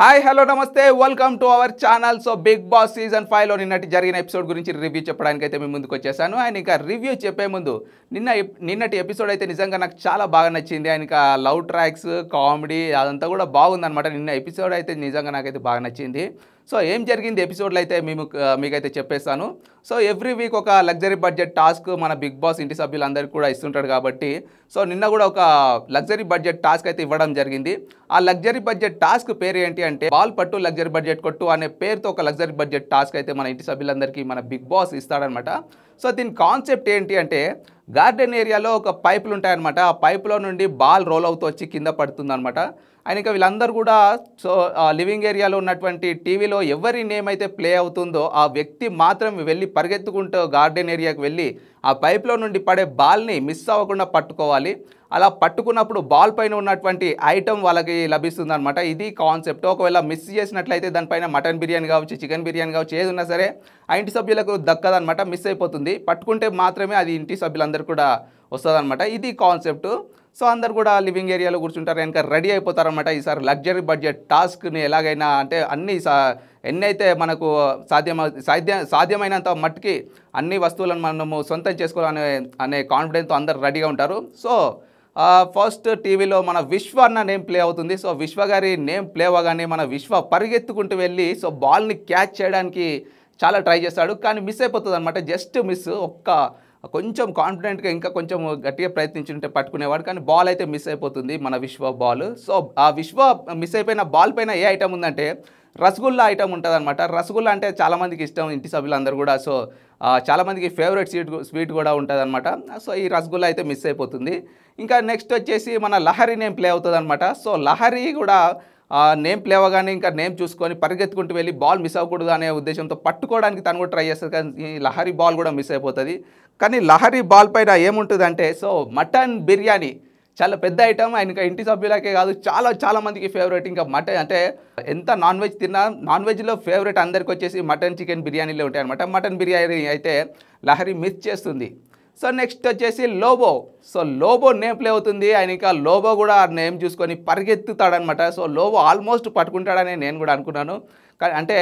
hi hello నమస్తే welcome to our channel so Bigg Boss season ఫైవ్లో నిన్నటి జరిగిన ఎపిసోడ్ గురించి రివ్యూ చెప్పడానికి అయితే మేము ముందుకు వచ్చేసాను ఆయన ఇంకా రివ్యూ చెప్పే ముందు నిన్న నిన్నటి ఎపిసోడ్ అయితే నిజంగా నాకు చాలా బాగా నచ్చింది ఆయన లవ్ ట్రాక్స్ కామెడీ అదంతా కూడా బాగుందనమాట నిన్న ఎపిసోడ్ అయితే నిజంగా నాకైతే బాగా నచ్చింది సో ఏం జరిగింది ఎపిసోడ్లో అయితే మేము మీకైతే చెప్పేస్తాను సో ఎవ్రీ వీక్ ఒక లగ్జరీ బడ్జెట్ టాస్క్ మన బిగ్ బాస్ ఇంటి సభ్యులందరికీ కూడా ఇస్తుంటాడు కాబట్టి సో నిన్న కూడా ఒక లగ్జరీ బడ్జెట్ టాస్క్ అయితే ఇవ్వడం జరిగింది ఆ లగ్జరీ బడ్జెట్ టాస్క్ పేరు ఏంటి అంటే బాల్ పట్టు లగ్జరీ బడ్జెట్ కొట్టు అనే పేరుతో ఒక లగ్జరీ బడ్జెట్ టాస్క్ అయితే మన ఇంటి సభ్యులందరికీ మన బిగ్ బాస్ ఇస్తాడనమాట సో దీని కాన్సెప్ట్ ఏంటి అంటే గార్డెన్ ఏరియాలో ఒక పైపులు ఉంటాయన్నమాట ఆ పైపులో నుండి బాల్ రోల్ అవుతూ వచ్చి కింద అనమాట ఆయన ఇంకా వీళ్ళందరూ కూడా సో లివింగ్ ఏరియాలో ఉన్నటువంటి టీవీలో ఎవరి నేమ్ అయితే ప్లే అవుతుందో ఆ వ్యక్తి మాత్రం వెళ్ళి పరిగెత్తుకుంటూ గార్డెన్ ఏరియాకి వెళ్ళి ఆ పైప్లో నుండి పడే బాల్ని మిస్ అవ్వకుండా పట్టుకోవాలి అలా పట్టుకున్నప్పుడు బాల్ పైన ఉన్నటువంటి ఐటమ్ వాళ్ళకి లభిస్తుందనమాట ఇది కాన్సెప్ట్ ఒకవేళ మిస్ చేసినట్లయితే దానిపైన మటన్ బిర్యానీ కావచ్చు చికెన్ బిర్యానీ కావచ్చు ఏది ఉన్నా సరే ఆ ఇంటి సభ్యులకు దక్కదనమాట మిస్ అయిపోతుంది పట్టుకుంటే మాత్రమే అది ఇంటి సభ్యులందరూ కూడా వస్తుందన్నమాట ఇది కాన్సెప్ట్ సో అందరు కూడా లివింగ్ ఏరియాలో కూర్చుంటారు కనుక రెడీ అయిపోతారనమాట ఈసారి లగ్జరీ బడ్జెట్ టాస్క్ని ఎలాగైనా అంటే అన్ని సా ఎన్నైతే మనకు సాధ్యం సాధ్య సాధ్యమైనంత మట్టుకి అన్ని వస్తువులను మనము సొంతం చేసుకోవాలనే అనే కాన్ఫిడెన్స్తో అందరు రెడీగా ఉంటారు సో ఫస్ట్ టీవీలో మన విశ్వ అన్న నేమ్ ప్లే అవుతుంది సో విశ్వ గారి నేమ్ ప్లే అవ్వగానే మన విశ్వ పరిగెత్తుకుంటూ వెళ్ళి సో బాల్ని క్యాచ్ చేయడానికి చాలా ట్రై చేస్తాడు కానీ మిస్ అయిపోతుంది అనమాట జస్ట్ మిస్ ఒక్క కొంచెం కాన్ఫిడెంట్గా ఇంకా కొంచెం గట్టిగా ప్రయత్నించుంటే పట్టుకునేవాడు కానీ బాల్ అయితే మిస్ అయిపోతుంది మన విశ్వ బాల్ సో ఆ విశ్వ మిస్ అయిపోయిన బాల్ పైన ఏ ఐటమ్ ఉందంటే రసగుల్లా ఐటమ్ ఉంటుంది అనమాట రసగుల్లా అంటే చాలామందికి ఇష్టం ఇంటి సభ్యులందరూ కూడా సో చాలామందికి ఫేవరెట్ స్వీట్ స్వీట్ కూడా ఉంటుంది అనమాట సో ఈ రసగుల్లా అయితే మిస్ అయిపోతుంది ఇంకా నెక్స్ట్ వచ్చేసి మన లహరీ నేమ్ ప్లే అవుతుంది అనమాట సో లహరీ కూడా నేమ్ ప్లేవగానే ఇంకా నేమ్ చూసుకొని పరిగెత్తుకుంటూ వెళ్ళి బాల్ మిస్ అవ్వకూడదు అనే ఉద్దేశంతో పట్టుకోవడానికి తను కూడా ట్రై చేస్తుంది కానీ లహరి బాల్ కూడా మిస్ అయిపోతుంది కానీ లహరి బాల్ పైన ఏముంటుందంటే సో మటన్ బిర్యానీ చాలా పెద్ద ఐటమ్ ఆయన ఇంకా ఇంటి సభ్యులకే కాదు చాలా చాలా మందికి ఫేవరెట్ ఇంకా మటన్ అంటే ఎంత నాన్ వెజ్ తిన్నా నాన్ వెజ్లో ఫేవరెట్ అందరికి వచ్చేసి మటన్ చికెన్ బిర్యానీలో ఉంటాయి అనమాట మటన్ బిర్యానీ అయితే లహరి మిస్ చేస్తుంది సో నెక్స్ట్ వచ్చేసి Lobo so Lobo name play అవుతుంది ఆయన ఇంకా లోబో కూడా ఆ నేమ్ చూసుకొని పరిగెత్తుతాడనమాట సో లోబో ఆల్మోస్ట్ పట్టుకుంటాడని నేను కూడా అనుకున్నాను అంటే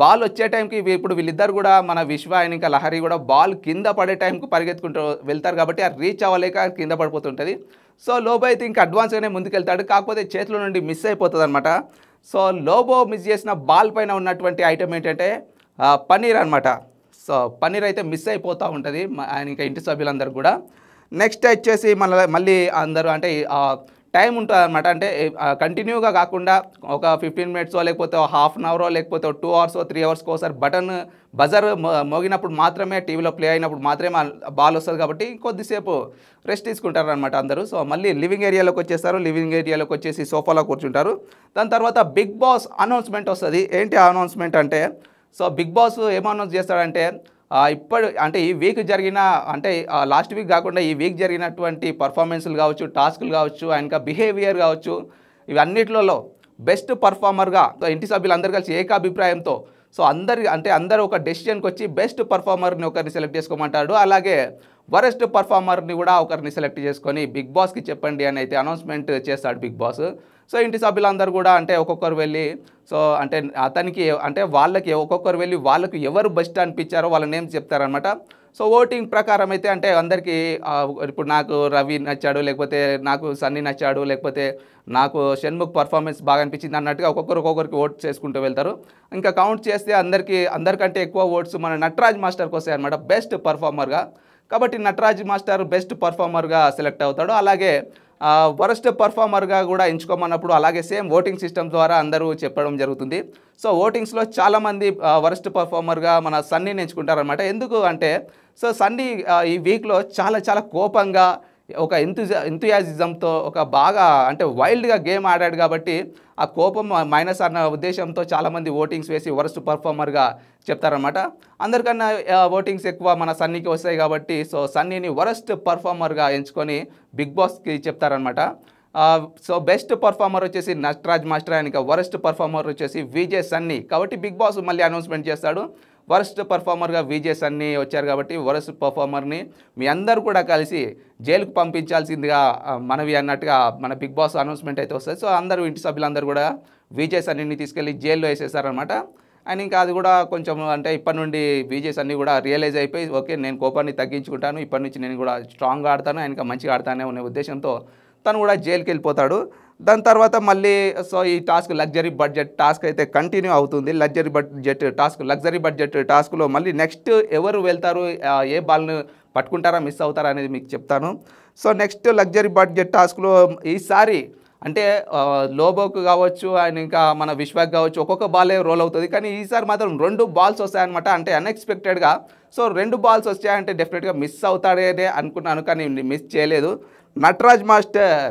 బాల్ వచ్చే టైంకి ఇప్పుడు వీళ్ళిద్దరు కూడా మన విశ్వ ఆయన ఇంకా లహరి కూడా బాల్ కింద పడే టైంకి పరిగెత్తుకుంటూ వెళ్తారు కాబట్టి ఆ రీచ్ అవ్వలేక కింద పడిపోతుంటుంది సో లోబో అయితే ఇంకా అడ్వాన్స్గానే ముందుకెళ్తాడు కాకపోతే చేతిలో నుండి మిస్ అయిపోతుంది అనమాట సో లోబో మిస్ చేసిన బాల్ పైన ఉన్నటువంటి ఐటమ్ ఏంటంటే పన్నీర్ అనమాట సో పన్నీర్ అయితే మిస్ అయిపోతూ ఉంటుంది ఆయన ఇంకా ఇంటి సభ్యులందరూ కూడా నెక్స్ట్ వచ్చేసి మళ్ళీ మళ్ళీ అందరూ అంటే టైం ఉంటుంది అనమాట అంటే కంటిన్యూగా కాకుండా ఒక ఫిఫ్టీన్ మినిట్సో లేకపోతే హాఫ్ అన్ అవరో లేకపోతే టూ అవర్స్ త్రీ అవర్స్కి ఒకసారి బటన్ బజర్ మోగినప్పుడు మాత్రమే టీవీలో ప్లే అయినప్పుడు మాత్రమే బాల్ వస్తుంది కాబట్టి కొద్దిసేపు రెస్ట్ తీసుకుంటారు అనమాట అందరూ సో మళ్ళీ లివింగ్ ఏరియాలోకి వచ్చేస్తారు లివింగ్ ఏరియాలోకి వచ్చేసి సోఫాలో కూర్చుంటారు దాని తర్వాత బిగ్ బాస్ అనౌన్స్మెంట్ వస్తుంది ఏంటి అనౌన్స్మెంట్ అంటే సో బిగ్ బాస్ ఏమనౌన్స్ చేస్తాడంటే ఇప్పుడు అంటే ఈ వీక్ జరిగిన అంటే లాస్ట్ వీక్ కాకుండా ఈ వీక్ జరిగినటువంటి పర్ఫార్మెన్స్లు కావచ్చు టాస్క్లు కావచ్చు ఆయన బిహేవియర్ కావచ్చు ఇవన్నిట్లలో బెస్ట్ పర్ఫార్మర్గా ఇంటి సభ్యులందరూ కలిసి ఏకాభిప్రాయంతో సో అందరి అంటే అందరూ ఒక డెసిషన్కి వచ్చి బెస్ట్ పర్ఫార్మర్ని ఒకరిని సెలెక్ట్ చేసుకోమంటాడు అలాగే వరెస్ట్ పర్ఫార్మర్ని కూడా ఒకరిని సెలెక్ట్ చేసుకొని బిగ్ బాస్కి చెప్పండి అని అయితే అనౌన్స్మెంట్ చేస్తాడు బిగ్ బాస్ సో ఇంటి సభ్యులందరూ కూడా అంటే ఒక్కొక్కరు వెళ్ళి సో అంటే అతనికి అంటే వాళ్ళకి ఒక్కొక్కరు వెళ్ళి వాళ్ళకు ఎవరు బెస్ట్ అనిపించారో వాళ్ళ నేమ్స్ చెప్తారనమాట సో ఓటింగ్ ప్రకారం అయితే అంటే అందరికీ ఇప్పుడు నాకు రవి నచ్చాడు లేకపోతే నాకు సన్నీ నచ్చాడు లేకపోతే నాకు షణ్ముఖ్ పర్ఫార్మెన్స్ బాగా అనిపించింది అన్నట్టుగా ఒక్కొక్కరు ఒక్కొక్కరికి ఓట్ చేసుకుంటూ వెళ్తారు ఇంకా కౌంట్ చేస్తే అందరికీ అందరికంటే ఎక్కువ ఓట్స్ మన నటరాజ్ మాస్టర్కి వస్తాయి అనమాట బెస్ట్ పర్ఫార్మర్గా కాబట్టి నటరాజ్ మాస్టర్ బెస్ట్ పర్ఫార్మర్గా సెలెక్ట్ అవుతాడు అలాగే వరస్ట్ పర్ఫార్మర్గా కూడా ఎంచుకోమన్నప్పుడు అలాగే సేమ్ ఓటింగ్ సిస్టమ్ ద్వారా అందరూ చెప్పడం జరుగుతుంది సో ఓటింగ్స్లో చాలామంది వరస్ట్ పర్ఫార్మర్గా మన సన్నీని ఎంచుకుంటారనమాట ఎందుకు అంటే సో సన్నీ ఈ వీక్లో చాలా చాలా కోపంగా ఒక ఎంతుజా ఎంతుయాజిజంతో ఒక బాగా అంటే వైల్డ్గా గేమ్ ఆడాడు కాబట్టి ఆ కోపం మైనస్ అన్న ఉద్దేశంతో చాలామంది ఓటింగ్స్ వేసి వరస్ట్ పర్ఫార్మర్గా చెప్తారనమాట అందరికన్నా ఓటింగ్స్ ఎక్కువ మన సన్నీకి వస్తాయి కాబట్టి సో సన్నీని వరస్ట్ పర్ఫార్మర్గా ఎంచుకొని బిగ్ బాస్కి చెప్తారనమాట సో బెస్ట్ పర్ఫార్మర్ వచ్చేసి నటరాజ్ మాస్టర్ ఆయన వరస్ట్ పర్ఫార్మర్ వచ్చేసి విజయ్ సన్నీ కాబట్టి బిగ్ బాస్ మళ్ళీ అనౌన్స్మెంట్ చేస్తాడు వరస్ట్ పర్ఫార్మర్గా విజేస్ అన్ని వచ్చారు కాబట్టి వరస్ట్ పర్ఫార్మర్ని మీ అందరూ కూడా కలిసి జైలుకు పంపించాల్సిందిగా మనవి అన్నట్టుగా మన బిగ్ బాస్ అనౌన్స్మెంట్ అయితే వస్తుంది సో అందరూ ఇంటి సభ్యులందరూ కూడా విజేస్ సన్నిని తీసుకెళ్ళి జైల్లో వేసేసారనమాట అండ్ ఇంకా అది కూడా కొంచెం అంటే ఇప్పటి నుండి బీజేస్ అన్నీ కూడా రియలైజ్ అయిపోయి ఓకే నేను కోపాన్ని తగ్గించుకుంటాను ఇప్పటి నుంచి నేను కూడా స్ట్రాంగ్గా ఆడతాను ఆయన మంచిగా ఆడతానే అనే ఉద్దేశంతో తను కూడా జైలుకి వెళ్ళిపోతాడు దాని తర్వాత మళ్ళీ సో ఈ టాస్క్ లగ్జరీ బడ్జెట్ టాస్క్ అయితే కంటిన్యూ అవుతుంది luxury budget task luxury budget టాస్క్లో మళ్ళీ నెక్స్ట్ ఎవరు వెళ్తారు ఏ బాల్ను పట్టుకుంటారా మిస్ అవుతారా అనేది మీకు చెప్తాను సో నెక్స్ట్ లగ్జరీ బడ్జెట్ టాస్క్లో ఈసారి అంటే లోబోకు కావచ్చు అండ్ ఇంకా మన విశ్వాక్ కావచ్చు ఒక్కొక్క బాలే రోల్ అవుతుంది కానీ ఈసారి మాత్రం రెండు బాల్స్ వస్తాయన్నమాట అంటే అన్ఎక్స్పెక్టెడ్గా సో రెండు బాల్స్ వచ్చాయంటే డెఫినెట్గా మిస్ అవుతాడే అనుకున్నాను కానీ మిస్ చేయలేదు నటరాజ్ మాస్టర్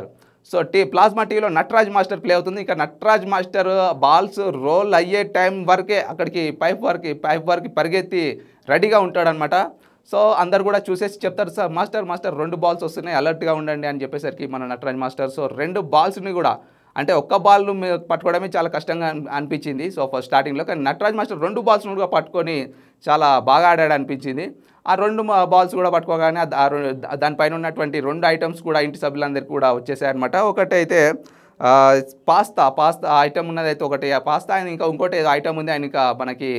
సో టీ ప్లాస్మా టీలో నటరాజ్ మాస్టర్ ప్లే అవుతుంది ఇంకా నటరాజ్ మాస్టర్ బాల్స్ రోల్ అయ్యే టైం వరకే అక్కడికి పైప్ వరకు పైప్ వరకు పరిగెత్తి రెడీగా ఉంటాడనమాట సో అందరు కూడా చూసేసి చెప్తారు సార్ మాస్టర్ మాస్టర్ రెండు బాల్స్ వస్తున్నాయి అలర్ట్గా ఉండండి అని చెప్పేసరికి మన నటరాజ్ మాస్టర్ సో రెండు బాల్స్ని కూడా అంటే ఒక్క బాల్ పట్టుకోవడమే చాలా కష్టంగా అనిపించింది సో ఫస్ట్ స్టార్టింగ్లో కానీ నటరాజ్ మాస్టర్ రెండు బాల్స్ కూడా పట్టుకొని చాలా బాగా ఆడాడు అనిపించింది ఆ రెండు బాల్స్ కూడా పట్టుకోగానే దానిపైన ఉన్నటువంటి రెండు ఐటమ్స్ కూడా ఇంటి సభ్యులందరికీ కూడా వచ్చేసాయన్నమాట ఒకటైతే పాస్తా పాస్తా ఐటమ్ ఉన్నదైతే ఒకటి ఆ పాస్తా ఆయన ఇంకా ఇంకోటి ఐటమ్ ఉంది ఆయన ఇంకా మనకి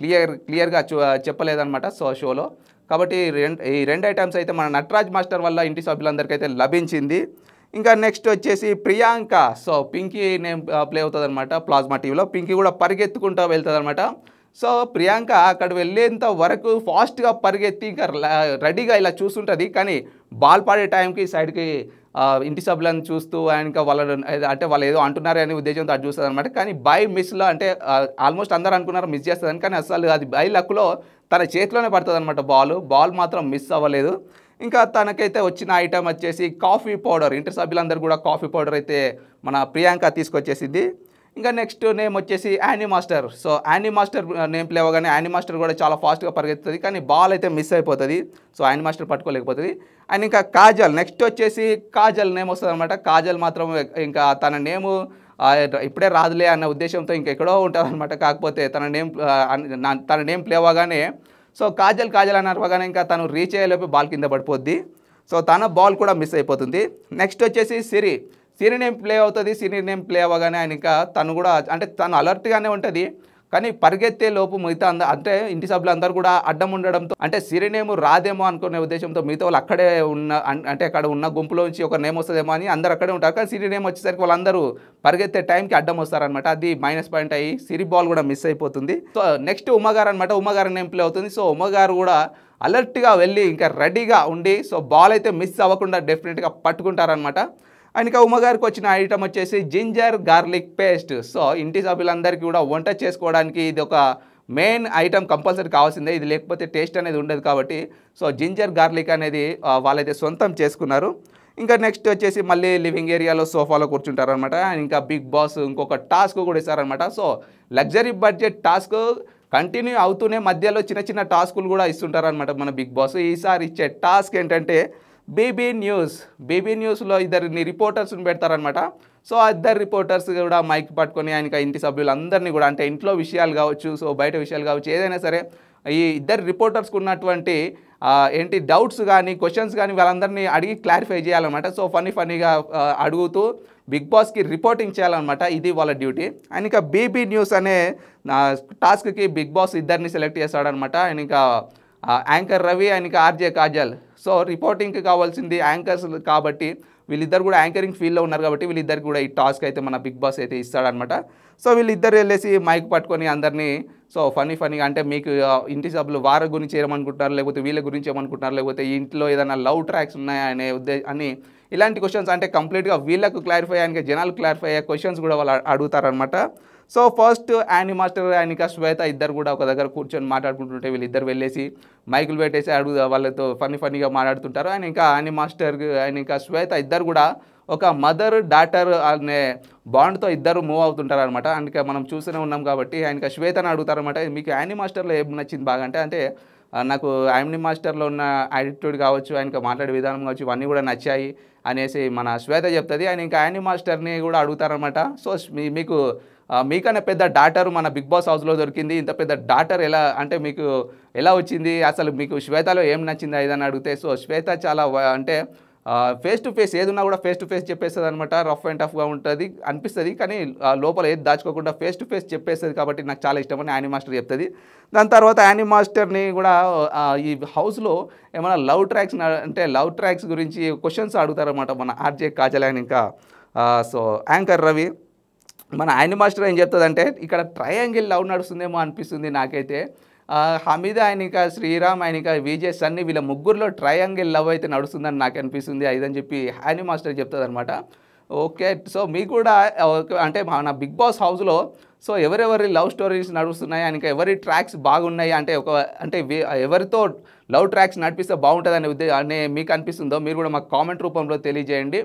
క్లియర్ క్లియర్గా చెప్పలేదన్నమాట సో షోలో కాబట్టి రెండు ఈ రెండు ఐటమ్స్ అయితే మన నటరాజ్ మాస్టర్ వల్ల ఇంటి సభ్యులందరికీ అయితే లభించింది ఇంకా నెక్స్ట్ వచ్చేసి Priyanka so Pinky name play uh, అవుతుంది అనమాట ప్లాజ్మా టీవీలో పింకీ కూడా పరిగెత్తుకుంటూ వెళ్తుంది అనమాట సో ప్రియాంక అక్కడ వెళ్ళేంత వరకు ఫాస్ట్గా పరిగెత్తి ఇంకా రెడీగా ఇలా చూస్తుంటుంది కానీ బాల్ పాడే టైంకి సైడ్కి uh, ఇంటి సభ్యులను చూస్తూ ఆయన ఇంకా వాళ్ళు అంటే వాళ్ళు ఏదో అంటున్నారు అనే ఉద్దేశంతో అది చూస్తుంది అనమాట కానీ బై మిస్లో అంటే ఆల్మోస్ట్ uh, అందరూ అనుకున్నారు మిస్ చేస్తుంది కానీ అసలు అది బై లక్లో తన చేతిలోనే పడుతుంది అనమాట బాల్ బాల్ మాత్రం మిస్ అవ్వలేదు ఇంకా తనకైతే వచ్చిన ఐటమ్ వచ్చేసి కాఫీ పౌడర్ ఇంటర్ సభ్యులందరూ కూడా కాఫీ పౌడర్ అయితే మన ప్రియాంక తీసుకొచ్చేసింది ఇంకా నెక్స్ట్ నేమ్ వచ్చేసి Annie master so Annie master name play అవ్వగానే యానీ మాస్టర్ కూడా చాలా ఫాస్ట్గా పరిగెత్తుంది కానీ బాల్ అయితే మిస్ అయిపోతుంది సో యానీ మాస్టర్ పట్టుకోలేకపోతుంది అండ్ ఇంకా కాజల్ నెక్స్ట్ వచ్చేసి కాజల్ నేమ్ వస్తుంది అనమాట కాజల్ మాత్రం ఇంకా తన నేము ఇప్పుడే రాదులే అన్న ఉద్దేశంతో ఇంకెక్కడో ఉంటుంది అనమాట కాకపోతే తన నేమ్ తన నేమ్ ప్లే అవ్వగానే సో కాజల్ కాజల్ అని అరవగానే ఇంకా తను రీచ్ అయ్యేలోపు బాల్ కింద పడిపోద్ది సో తన బాల్ కూడా మిస్ అయిపోతుంది నెక్స్ట్ వచ్చేసి సిరి సిరి నేమ్ ప్లే అవుతుంది సిరి నేమ్ ప్లే అవ్వగానే ఆయన ఇంకా తను కూడా అంటే తను అలర్ట్గానే ఉంటుంది కానీ పరిగెత్తే లోపు మిగతా అంటే ఇంటి సభ్యులందరూ కూడా అడ్డం ఉండడంతో అంటే సిరినేము రాదేమో అనుకునే ఉద్దేశంతో మిగతా వాళ్ళు అక్కడే ఉన్న అంటే అక్కడ ఉన్న గుంపులో నుంచి ఒక నేమ్ వస్తుందేమో అని అందరు అక్కడే ఉంటారు కానీ సిరి నేమ్ వచ్చేసరికి వాళ్ళందరూ పరిగెత్తే టైంకి అడ్డం వస్తారనమాట అది మైనస్ పాయింట్ అయ్యి సిరి బాల్ కూడా మిస్ అయిపోతుంది సో నెక్స్ట్ ఉమ్మగారు అనమాట ఉమ్మగారు నేమ్ ప్లే అవుతుంది సో ఉమ్మగారు కూడా అలర్ట్గా వెళ్ళి ఇంకా రెడీగా ఉండి సో బాల్ అయితే మిస్ అవ్వకుండా డెఫినెట్గా పట్టుకుంటారనమాట అండ్ ఉమ్మగారికి వచ్చిన ఐటమ్ వచ్చేసి జింజర్ గార్లిక్ పేస్ట్ సో ఇంటి సభ్యులందరికీ కూడా వంట చేసుకోవడానికి ఇది ఒక మెయిన్ ఐటమ్ కంపల్సరీ కావాల్సిందే ఇది లేకపోతే టేస్ట్ అనేది ఉండదు కాబట్టి సో జింజర్ గార్లిక్ అనేది వాళ్ళైతే సొంతం చేసుకున్నారు ఇంకా నెక్స్ట్ వచ్చేసి మళ్ళీ లివింగ్ ఏరియాలో సోఫాలో కూర్చుంటారనమాట ఇంకా బిగ్ బాస్ ఇంకొక టాస్క్ కూడా ఇస్తారనమాట so luxury budget task continue అవుతూనే మధ్యలో చిన్న చిన్న టాస్కులు కూడా ఇస్తుంటారనమాట మన బిగ్ బాస్ ఈసారి ఇచ్చే టాస్క్ ఏంటంటే బేబీ న్యూస్ బేబీ న్యూస్లో ఇద్దరిని రిపోర్టర్స్ని పెడతారనమాట సో ఇద్దరు రిపోర్టర్స్ కూడా మైక్ పట్టుకొని ఆయన ఇంటి సభ్యులందరినీ కూడా అంటే ఇంట్లో విషయాలు కావచ్చు సో బయట విషయాలు కావచ్చు ఏదైనా సరే ఈ ఇద్దరు రిపోర్టర్స్కి ఉన్నటువంటి ఏంటి డౌట్స్ కానీ క్వశ్చన్స్ కానీ వాళ్ళందరినీ అడిగి క్లారిఫై చేయాలన్నమాట సో ఫనీ ఫనీగా అడుగుతూ బిగ్ బాస్కి రిపోర్టింగ్ చేయాలన్నమాట ఇది వాళ్ళ డ్యూటీ ఆయన ఇంకా బీబీ న్యూస్ అనే టాస్క్కి బిగ్ బాస్ ఇద్దరిని సెలెక్ట్ చేస్తాడనమాట ఆయన ఇంకా యాంకర్ రవి ఆయనకి ఇంకా ఆర్జే కాజల్ సో రిపోర్టింగ్కి కావాల్సింది యాంకర్స్ కాబట్టి వీళ్ళిద్దరు కూడా యాంకరింగ్ ఫీల్డ్లో ఉన్నారు కాబట్టి వీళ్ళిద్దరికి కూడా ఈ టాస్క్ అయితే మన బిగ్ బాస్ అయితే ఇస్తాడనమాట సో వీళ్ళిద్దరు వెళ్ళేసి మైక్ పట్టుకొని అందరినీ సో ఫనీ ఫనీగా అంటే మీకు ఇంటి సభ్యులు వారి గురించి ఏమనుకుంటున్నారు లేకపోతే వీళ్ళ గురించి ఏమనుకుంటున్నారు లేకపోతే ఇంట్లో ఏదైనా లవ్ ట్రాక్స్ ఉన్నాయా అనే ఉద్దేశం అని ఇలాంటి క్వశ్చన్స్ అంటే కంప్లీట్గా వీళ్ళకు క్లారిఫై అయ్యానికి జనాలు క్లారిఫై అయ్యే క్వశ్చన్స్ కూడా వాళ్ళు అడుగుతారనమాట సో ఫస్ట్ యానీ మాస్టర్ ఇంకా శ్వేత ఇద్దరు కూడా ఒక దగ్గర కూర్చొని మాట్లాడుకుంటుంటే వీళ్ళిద్దరు వెళ్ళేసి మైకులు పెట్టేసి అడుగు వాళ్ళతో ఫన్నీ ఫన్నీగా మాట్లాడుతుంటారు ఆయన ఇంకా యానీ మాస్టర్ ఆయన ఇంకా శ్వేత ఇద్దరు కూడా ఒక మదర్ డాటర్ అనే బాండ్తో ఇద్దరు మూవ్ అవుతుంటారు అనమాట అందుకే మనం చూస్తూనే ఉన్నాం కాబట్టి ఆయన ఇంకా శ్వేతను అడుగుతారనమాట మీకు యానీ మాస్టర్లో ఏం నచ్చింది బాగా అంటే అంటే నాకు యానీ మాస్టర్లో ఉన్న యాటిట్యూడ్ కావచ్చు ఆయనకి మాట్లాడే విధానం కావచ్చు ఇవన్నీ కూడా నచ్చాయి అనేసి మన శ్వేత చెప్తుంది ఆయన ఇంకా యానీ మాస్టర్ని కూడా అడుగుతారనమాట సో మీకు మీకన్నా పెద్ద డాటర్ మన బిగ్ బాస్ హౌస్లో దొరికింది ఇంత పెద్ద డాటర్ ఎలా అంటే మీకు ఎలా వచ్చింది అసలు మీకు శ్వేతలో ఏం నచ్చిందా ఏదని అడిగితే సో శ్వేత చాలా అంటే ఫేస్ టు ఫేస్ ఏదన్నా కూడా ఫేస్ టు ఫేస్ చెప్పేస్తుంది అనమాట రఫ్ అండ్ టఫ్గా ఉంటుంది అనిపిస్తుంది కానీ లోపల ఏది దాచుకోకుండా ఫేస్ టు ఫేస్ చెప్పేస్తుంది కాబట్టి నాకు చాలా ఇష్టం అని యానీ మాస్టర్ చెప్తుంది దాని తర్వాత యానీ మాస్టర్ని కూడా ఈ హౌస్లో ఏమైనా లవ్ ట్రాక్స్ అంటే లవ్ ట్రాక్స్ గురించి క్వశ్చన్స్ అడుగుతారనమాట మన ఆర్జే కాజలాని ఇంకా సో యాంకర్ రవి మన ఆయన మాస్టర్ ఏం చెప్తుందంటే ఇక్కడ ట్రయాంగిల్ లవ్ నడుస్తుందేమో అనిపిస్తుంది నాకైతే హమీద ఆయనక శ్రీరామ్ ఆయనక విజయ్ సన్ని వీళ్ళ ముగ్గురులో ట్రయాంగిల్ లవ్ అయితే నడుస్తుందని నాకు అనిపిస్తుంది అని చెప్పి హ్యానీ మాస్టర్ చెప్తుందనమాట ఓకే సో మీకు కూడా అంటే మన బిగ్ బాస్ హౌస్లో సో ఎవరెవరి లవ్ స్టోరీస్ నడుస్తున్నాయి ఇంకా ఎవరి ట్రాక్స్ బాగున్నాయి అంటే ఒక అంటే ఎవరితో లవ్ ట్రాక్స్ నడిపిస్తే బాగుంటుంది అనే అనే మీకు అనిపిస్తుందో మీరు కూడా మాకు కామెంట్ రూపంలో తెలియజేయండి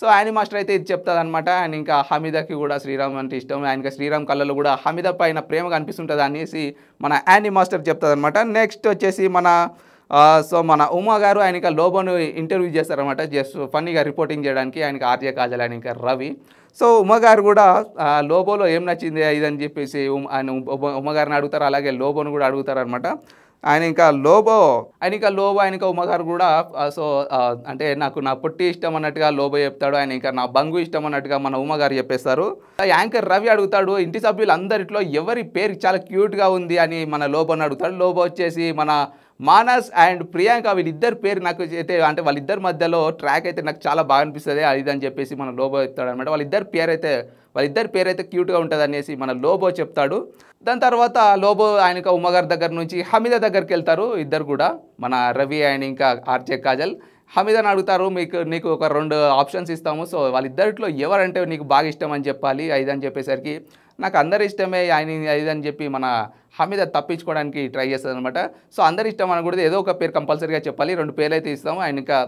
సో ఆయన మాస్టర్ అయితే ఇది చెప్తాదనమాట అండ్ ఇంకా హమీదకి కూడా శ్రీరామ్ అంటే ఇష్టం ఆయనకి శ్రీరామ్ కళ్ళలో కూడా హమీద పైన ప్రేమ కనిపిస్తుంటుంది అనేసి మన యానీ మాస్టర్ చెప్తాదనమాట నెక్స్ట్ వచ్చేసి మన సో మన ఉమా గారు ఆయనకి లోబోను ఇంటర్వ్యూ చేస్తారనమాట జస్ట్ ఫన్నీగా రిపోర్టింగ్ చేయడానికి ఆయనకి ఆర్జే కాజల్ ఆయన ఇంకా రవి సో ఉమ్మగారు కూడా లోబోలో ఏం నచ్చింది ఇదని చెప్పేసి ఆయన ఉమ్మగారిని అడుగుతారు అలాగే లోబోను కూడా అడుగుతారనమాట ఆయన ఇంకా లోబో ఆయన ఇంకా లోబో ఆయన ఇంకా ఉమ్మగారు కూడా సో అంటే నాకు నా పొట్టి ఇష్టం అన్నట్టుగా లోబో చెప్తాడు ఆయన ఇంకా నా బంగు ఇష్టం అన్నట్టుగా మన ఉమ్మగారు చెప్పేస్తారు యాంకర్ రవి అడుగుతాడు ఇంటి సభ్యులు అందరిట్లో ఎవరి పేరు చాలా క్యూట్గా ఉంది అని మన లోబోని అడుగుతాడు లోబో వచ్చేసి మన మానస్ అండ్ ప్రియాంక వీళ్ళిద్దరు పేరు నాకు అయితే అంటే వాళ్ళిద్దరి మధ్యలో ట్రాక్ అయితే నాకు చాలా బాగా అనిపిస్తుంది అది అని చెప్పేసి మన లోబో చెప్తాడు అనమాట వాళ్ళిద్దరు పేరు అయితే వాళ్ళిద్దరి పేరైతే క్యూట్గా ఉంటుంది అనేసి మన లోబో చెప్తాడు దాని తర్వాత లోబో ఆయన ఉమ్మగారి దగ్గర నుంచి హమీద దగ్గరికి వెళ్తారు ఇద్దరు కూడా మన రవి అండ్ ఇంకా ఆర్జే కాజల్ హమీదని అడుగుతారు మీకు నీకు ఒక రెండు ఆప్షన్స్ ఇస్తాము సో వాళ్ళిద్దరిలో ఎవరంటే నీకు బాగా ఇష్టం అని చెప్పాలి అని చెప్పేసరికి నాకు అందరి ఇష్టమే ఆయన అని చెప్పి మన హమీద తప్పించుకోవడానికి ట్రై చేస్తుంది అనమాట సో అందరి ఇష్టం అనకూడదు ఏదో ఒక పేరు కంపల్సరీగా చెప్పాలి రెండు పేర్లు అయితే ఇస్తాము ఆయన ఇంకా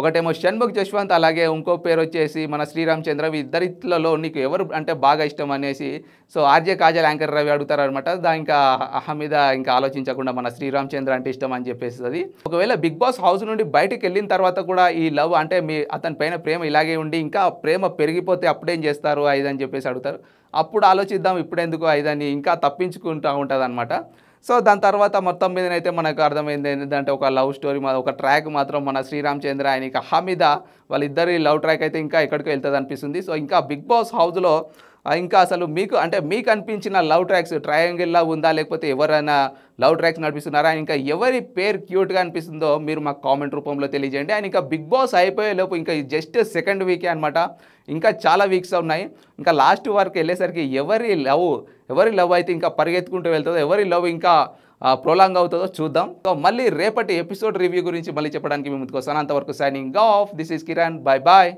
ఒకటేమో షణ్ముఖ్ జశ్వంత్ అలాగే ఇంకో పేరు వచ్చేసి మన శ్రీరామచంద్ర ఇద్దరిలో నీకు ఎవరు అంటే బాగా ఇష్టం అనేసి so RJ Kajal anchor Ravi అడుగుతారనమాట దా ఇంకా మీద ఇంకా ఆలోచించకుండా మన శ్రీరామచంద్ర అంటే ఇష్టం అని చెప్పేసి అది ఒకవేళ బిగ్ బాస్ హౌస్ నుండి బయటకు వెళ్ళిన తర్వాత కూడా ఈ లవ్ అంటే మీ అతని పైన ప్రేమ ఇలాగే ఉండి ఇంకా ప్రేమ పెరిగిపోతే అప్పుడేం చేస్తారు అని చెప్పేసి అడుగుతారు అప్పుడు ఆలోచిద్దాం ఇప్పుడెందుకు ఐదని ఇంకా తప్పించుకుంటూ ఉంటుంది సో దాని తర్వాత మొత్తం మీదనైతే మనకు అర్థమైంది ఏంటంటే ఒక లవ్ స్టోరీ ఒక ట్రాక్ మాత్రం మన శ్రీరామ్ చంద్ర ఆయన ఇక హమీద వాళ్ళిద్దరి లవ్ ట్రాక్ అయితే ఇంకా ఎక్కడికో వెళ్తుంది అనిపిస్తుంది సో ఇంకా బిగ్ బాస్ హౌస్లో ఇంకా అసలు మీకు అంటే మీకు అనిపించిన లవ్ ట్రాక్స్ ట్రయాంగిల్లా ఉందా లేకపోతే ఎవరైనా లవ్ ట్రాక్స్ నడిపిస్తున్నారా ఇంకా ఎవరి పేరు క్యూట్గా అనిపిస్తుందో మీరు మాకు కామెంట్ రూపంలో తెలియజేయండి అండ్ ఇంకా బిగ్ బాస్ అయిపోయేలోపు ఇంకా జస్ట్ సెకండ్ వీకే అనమాట ఇంకా చాలా వీక్స్ ఉన్నాయి ఇంకా లాస్ట్ వరకు వెళ్ళేసరికి ఎవరి లవ్ ఎవరి లవ్ అయితే ఇంకా పరిగెత్తుకుంటూ వెళ్తుందో ఎవరి లవ్ ఇంకా ప్రొలాంగ్ అవుతుందో చూద్దాం మళ్ళీ రేపటి ఎపిసోడ్ రివ్యూ గురించి మళ్ళీ చెప్పడానికి మేము ముందుకు వస్తాను అంతవరకు signing off this is Kiran bye bye